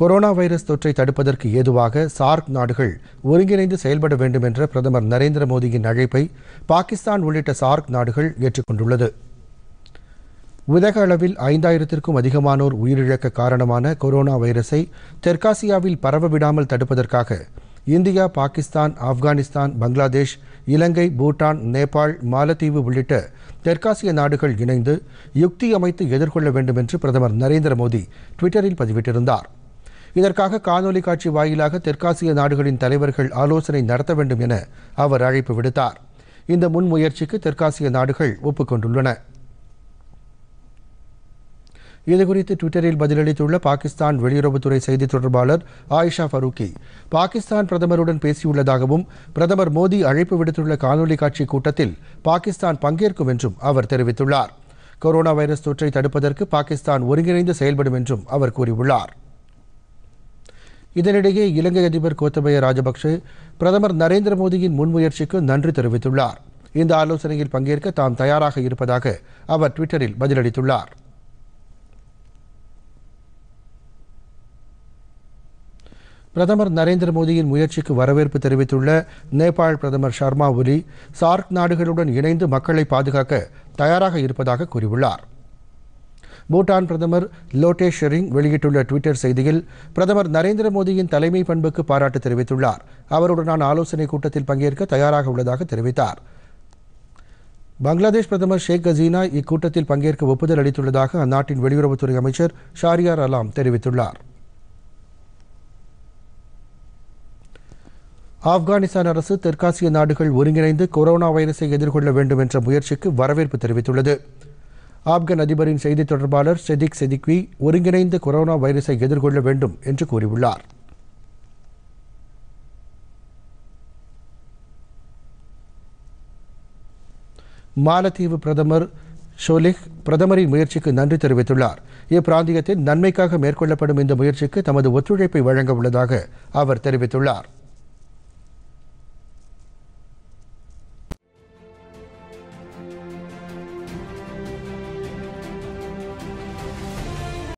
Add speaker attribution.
Speaker 1: corona virus தொற்றை தடுப்பதற்கு ஏதுவாக சார்க் நாடுகள் ஒருங்கிணைந்து செயல்பட வேண்டும் என்ற பிரதமர் நரேந்திர மோடியின் அழைப்பை பாகிஸ்தான் உள்ளிட்ட சார்க் நாடுகள் ஏற்றுக்கொண்டுள்ளது உலக அளவில் ஐந்தாயிரத்திற்கும் அதிகமானோர் உயிரிழக்க காரணமான கொரோனா வைரஸை தெற்காசியாவில் பரவவிடாமல் தடுப்பதற்காக இந்தியா பாகிஸ்தான் ஆப்கானிஸ்தான் பங்களாதேஷ் இலங்கை பூட்டான் நேபாள் மாலத்தீவு உள்ளிட்ட தெற்காசிய நாடுகள் இணைந்து யுக்தி அமைத்து எதிர்கொள்ள வேண்டும் என்று பிரதமர் நரேந்திர மோடி ட்விட்டரில் பதிவிட்டிருந்தாா் இதற்காக காணொலி காட்சி வாயிலாக தெற்காசிய நாடுகளின் தலைவர்கள் ஆலோசனை நடத்த வேண்டும் என அவர் அழைப்பு விடுத்தார் இந்த முன்முயற்சிக்கு தெற்காசிய நாடுகள் ஒப்புக்கொண்டுள்ளன இதுகுறித்து டுவிட்டரில் பதிலளித்துள்ள பாகிஸ்தான் வெளியுறவுத்துறை செய்தி தொடர்பாளர் ஆயிஷா ஃபரூக்கி பாகிஸ்தான் பிரதமருடன் பேசியுள்ளதாகவும் பிரதமர் மோடி அழைப்பு விடுத்துள்ள காணொலி காட்சி கூட்டத்தில் பாகிஸ்தான் பங்கேற்கும் என்றும் அவர் தெரிவித்துள்ளார் கொரோனா வைரஸ் தொற்றை தடுப்பதற்கு பாகிஸ்தான் ஒருங்கிணைந்து செயல்படும் என்றும் அவர் கூறியுள்ளார் இதனிடையே இலங்கை அதிபர் கோத்தபய ராஜபக்சே பிரதமர் நரேந்திர மோடியின் முன்முயற்சிக்கு நன்றி தெரிவித்துள்ளார் இந்த ஆலோசனையில் பங்கேற்க தாம் தயாராக இருப்பதாக அவர் ட்விட்டரில் பதிலளித்துள்ளார் பிரதமர் நரேந்திர மோடியின் முயற்சிக்கு வரவேற்பு தெரிவித்துள்ள நேபாள் பிரதமர் ஷர்மா ஒலி சார்க் நாடுகளுடன் இணைந்து மக்களை பாதுகாக்க தயாராக இருப்பதாக கூறியுள்ளார் பூட்டான் பிரதமர் லோட்டே ஷெரிங் வெளியிட்டுள்ள டுவிட்டர் செய்தியில் பிரதமர் நரேந்திர மோடியின் தலைமை பண்புக்கு பாராட்டு தெரிவித்துள்ளார் அவருடனான ஆலோசனைக் கூட்டத்தில் பங்கேற்க தயாராக உள்ளதாக தெரிவித்தார் பங்களாதேஷ் பிரதமர் ஷேக் ஹசீனா இக்கூட்டத்தில் பங்கேற்க ஒப்புதல் அளித்துள்ளதாக அந்நாட்டின் வெளியுறவுத்துறை அமைச்சர் ஷாரியார் அலாம் தெரிவித்துள்ளார் ஆப்கானிஸ்தான் அரசு தெற்காசிய நாடுகள் ஒருங்கிணைந்து கொரோனா வைரஸை எதிர்கொள்ள வேண்டும் என்ற முயற்சிக்கு வரவேற்பு தெரிவித்துள்ளது ஆப்கன் அதிபரின் செய்தி தொடர்பாளர் செதிக் செதிக்வி ஒருங்கிணைந்து கொரோனா வைரஸை எதிர்கொள்ள வேண்டும் என்று கூறியுள்ளார் மாலத்தீவு பிரதமர் ஷோலிக் பிரதமரின் முயற்சிக்கு நன்றி தெரிவித்துள்ளார் இப்பிராந்தியத்தின் நன்மைக்காக மேற்கொள்ளப்படும் இந்த முயற்சிக்கு தமது ஒத்துழைப்பை வழங்க உள்ளதாக அவர் தெரிவித்துள்ளார்